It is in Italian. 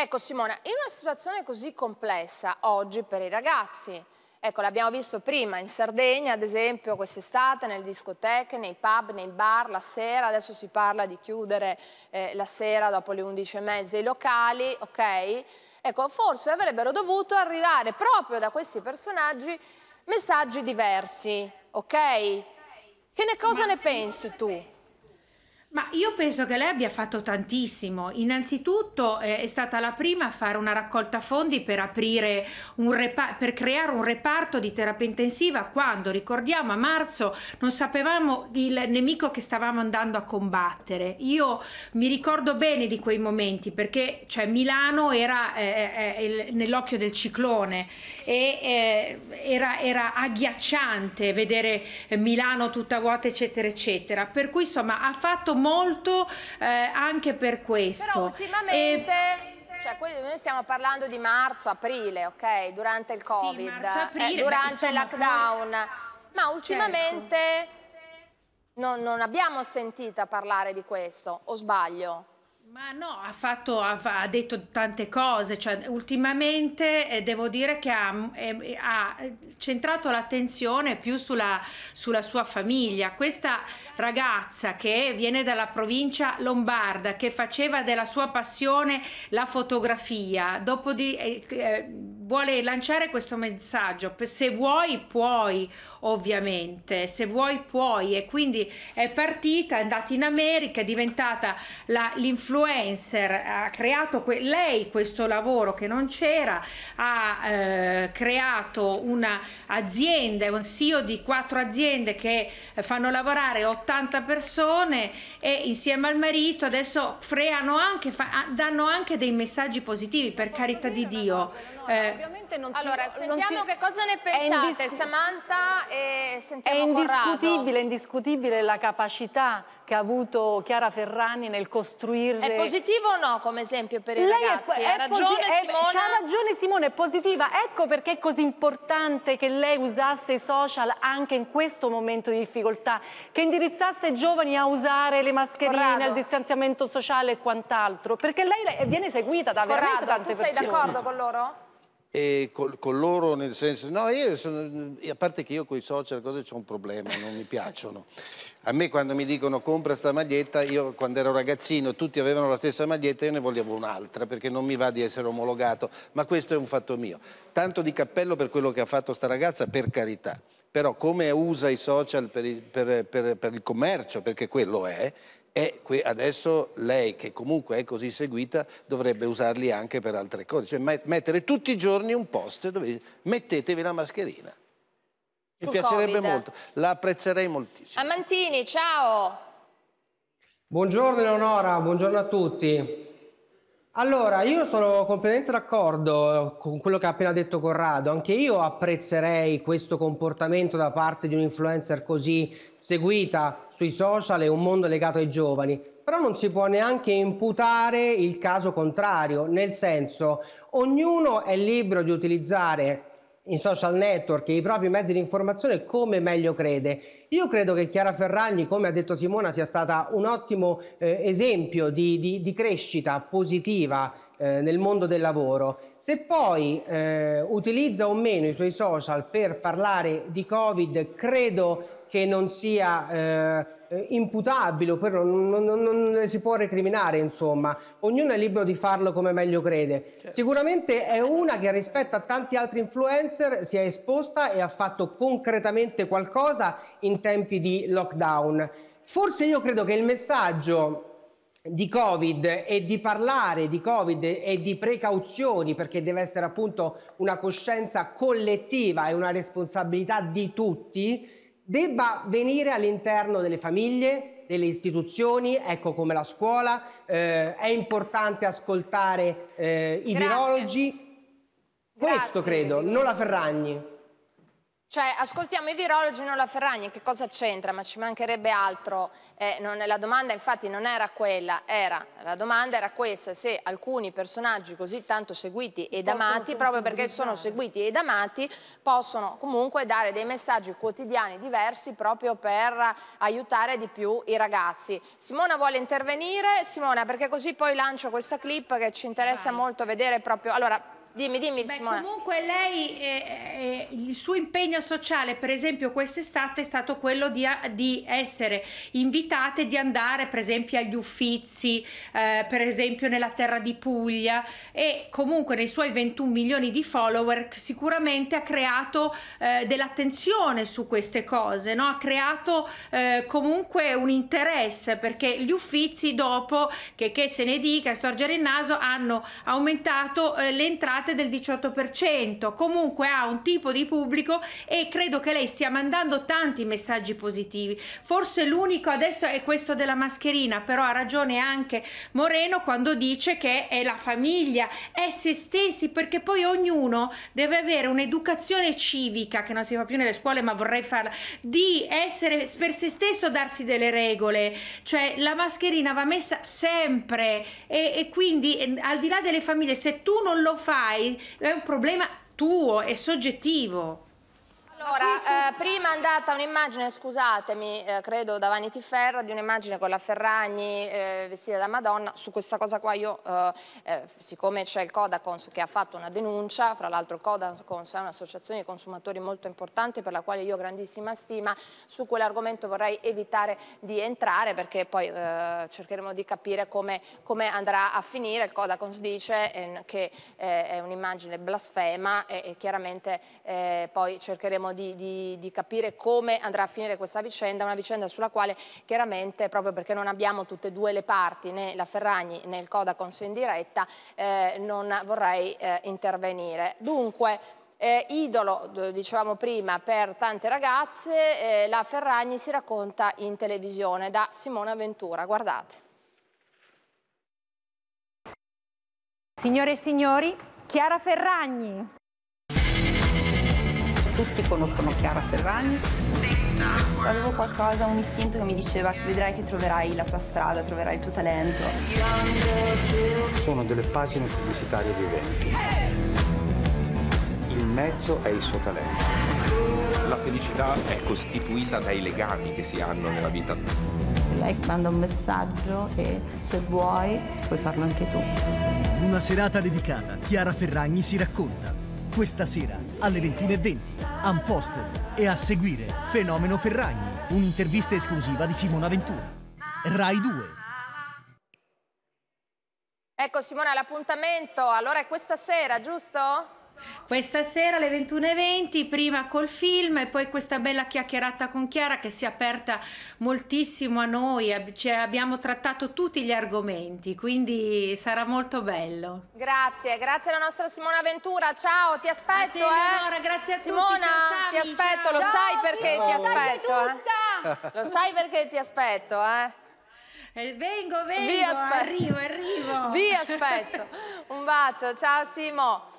Ecco Simona, in una situazione così complessa oggi per i ragazzi, ecco l'abbiamo visto prima in Sardegna ad esempio quest'estate nelle discoteche, nei pub, nei bar, la sera, adesso si parla di chiudere eh, la sera dopo le 11.30 i locali, ok? Ecco forse avrebbero dovuto arrivare proprio da questi personaggi messaggi diversi, ok? Che ne cosa ne pensi tu? Ma io penso che lei abbia fatto tantissimo. Innanzitutto eh, è stata la prima a fare una raccolta fondi per, aprire un repa- per creare un reparto di terapia intensiva quando, ricordiamo, a marzo non sapevamo il nemico che stavamo andando a combattere. Io mi ricordo bene di quei momenti perché cioè, Milano era eh, eh, eh nell'occhio del ciclone e eh, era, era agghiacciante vedere eh, Milano tutta vuota, eccetera, eccetera. Per cui insomma ha fatto molto eh, anche per questo. Però ultimamente... E... Eh, cioè, noi stiamo parlando di marzo-aprile, ok? Durante il Covid, sì, marzo, eh, durante il lockdown. Pure... Ma ultimamente certo. non, non abbiamo sentito parlare di questo, o sbaglio? Ma no, ha, fatto, ha, detto tante cose, cioè, ultimamente eh, devo dire che ha, mm, eh, ha eh, centrato l'attenzione più sulla, sulla, sua famiglia. Questa ragazza che viene dalla provincia lombarda, che faceva della sua passione la fotografia, dopo di... Eh, eh vuole lanciare questo messaggio. Se vuoi, puoi, ovviamente, se vuoi, puoi. E quindi è partita, è andata in America, è diventata la, l'influencer, ha creato que- lei questo lavoro che non c'era, ha eh, creato un'azienda, è un CEO di quattro aziende che fanno lavorare 80 persone e insieme al marito adesso freano anche, fa- danno anche dei messaggi positivi, per carità di Dio eh, ovviamente non si Allora, sentiamo si, che cosa ne pensate, Samantha e sentiamo È indiscutibile, è indiscutibile la capacità che ha avuto Chiara Ferrani nel costruire... È positivo o no come esempio per i Lei ragazzi? È, ha ragione è, Simone? Ha ragione Simone, è positiva. Ecco perché è così importante che lei usasse i social anche in questo momento di difficoltà, che indirizzasse i giovani a usare le mascherine, Corrado. il distanziamento sociale e quant'altro, perché lei viene seguita da Corrado, veramente tante persone. Corrado, tu sei d'accordo con loro? e col, con loro nel senso no io sono a parte che io con i social cose c'è un problema non mi piacciono a me quando mi dicono compra sta maglietta io quando ero ragazzino tutti avevano la stessa maglietta io ne volevo un'altra perché non mi va di essere omologato ma questo è un fatto mio tanto di cappello per quello che ha fatto sta ragazza per carità però come usa i social per il, per, per, per il commercio perché quello è e adesso lei che comunque è così seguita dovrebbe usarli anche per altre cose, cioè mettere tutti i giorni un post dove mettetevi la mascherina. Mi Sul piacerebbe COVID. molto, la apprezzerei moltissimo. Amantini, ciao! Buongiorno Eleonora, buongiorno a tutti. Allora, io sono completamente d'accordo con quello che ha appena detto Corrado. Anche io apprezzerei questo comportamento da parte di un influencer così seguita sui social e un mondo legato ai giovani. Però non si può neanche imputare il caso contrario, nel senso, ognuno è libero di utilizzare in social network e i propri mezzi di informazione come meglio crede. Io credo che Chiara Ferragni, come ha detto Simona, sia stata un ottimo eh, esempio di, di, di, crescita positiva eh, nel mondo del lavoro. Se poi eh, utilizza o meno i suoi social per parlare di Covid, credo che non sia eh, eh, imputabile, però non, non, non, le si può recriminare, insomma. Ognuno è libero di farlo come meglio crede. Certo. Sicuramente è una che rispetto a tanti altri influencer si è esposta e ha fatto concretamente qualcosa in tempi di lockdown. Forse io credo che il messaggio di Covid e di parlare di Covid e di precauzioni perché deve essere appunto una coscienza collettiva e una responsabilità di tutti debba venire all'interno delle famiglie, delle istituzioni, ecco come la scuola, eh, è importante ascoltare eh, i Grazie. virologi, questo Grazie. credo, non la Ferragni. Cioè, ascoltiamo i virologi, non la Ferragni, che cosa c'entra? Ma ci mancherebbe altro. Eh, non, la domanda infatti non era quella, era, la domanda era questa, se alcuni personaggi così tanto seguiti ed amati, proprio perché sono seguiti ed amati, possono comunque dare dei messaggi quotidiani diversi proprio per aiutare di più i ragazzi. Simona vuole intervenire, Simona, perché così poi lancio questa clip che ci interessa Vai. molto vedere proprio... Allora, Dimmi, dimmi Beh, Simona. Comunque lei, eh, eh, il suo impegno sociale, per esempio quest'estate, è stato quello di, di, essere invitate, di andare per esempio agli Uffizi, eh, per esempio nella terra di Puglia e comunque nei suoi 21 milioni di follower sicuramente ha creato eh, dell'attenzione su queste cose, no? ha creato eh, comunque un interesse perché gli Uffizi dopo, che, che se ne dica, storgere il naso, hanno aumentato eh, le entrate parte del 18%, comunque ha un tipo di pubblico e credo che lei stia mandando tanti messaggi positivi. Forse l'unico adesso è questo della mascherina, però ha ragione anche Moreno quando dice che è la famiglia, è se stessi, perché poi ognuno deve avere un'educazione civica che non si fa più nelle scuole, ma vorrei farla, di essere per se stesso darsi delle regole, cioè la mascherina va messa sempre e, e quindi ehm, al di là delle famiglie, se tu non lo fai hai, è un problema tuo, è soggettivo. Allora, eh, prima è andata un'immagine, scusatemi, eh, credo da Vanity Fair, di un'immagine con la Ferragni eh, vestita da Madonna. Su questa cosa qua io, eh, eh, siccome c'è il Codacons che ha fatto una denuncia, fra l'altro il Codacons è un'associazione di consumatori molto importante per la quale io ho grandissima stima, su quell'argomento vorrei evitare di entrare perché poi eh, cercheremo di capire come, come, andrà a finire. Il Codacons dice che è un'immagine blasfema e, e chiaramente poi cercheremo cercheremo di, di, di capire come andrà a finire questa vicenda, una vicenda sulla quale chiaramente proprio perché non abbiamo tutte e due le parti, né la Ferragni né il Codacons in diretta, eh, non vorrei eh, intervenire. Dunque, eh, idolo, dicevamo prima, per tante ragazze, eh, la Ferragni si racconta in televisione da Simona Ventura, guardate. Signore e signori, Chiara Ferragni tutti conoscono Chiara Ferragni. Avevo qualcosa, un istinto che mi diceva vedrai che troverai la tua strada, troverai il tuo talento. Sono delle pagine pubblicitarie viventi. Il mezzo è il suo talento. La felicità è costituita dai legami che si hanno nella vita. Lei manda un messaggio e se vuoi puoi farlo anche tu. Una serata dedicata, Chiara Ferragni si racconta questa sera alle 21.20, Amposter e a seguire Fenomeno Ferragni, un'intervista esclusiva di Simona Ventura. Rai 2. Ecco Simona, l'appuntamento allora è questa sera, giusto? Questa sera alle 21.20, prima col film e poi questa bella chiacchierata con Chiara che si è aperta moltissimo a noi, cioè abbiamo trattato tutti gli argomenti, quindi sarà molto bello. Grazie, grazie alla nostra Simona Ventura, ciao, ti aspetto. Allora, eh. grazie a Simona, tutti. Ciao, ti aspetto, lo sai perché ti aspetto. Eh. Lo sai perché ti aspetto, eh? eh vengo, vengo, arrivo, arrivo. Vi aspetto. Un bacio, ciao Simo.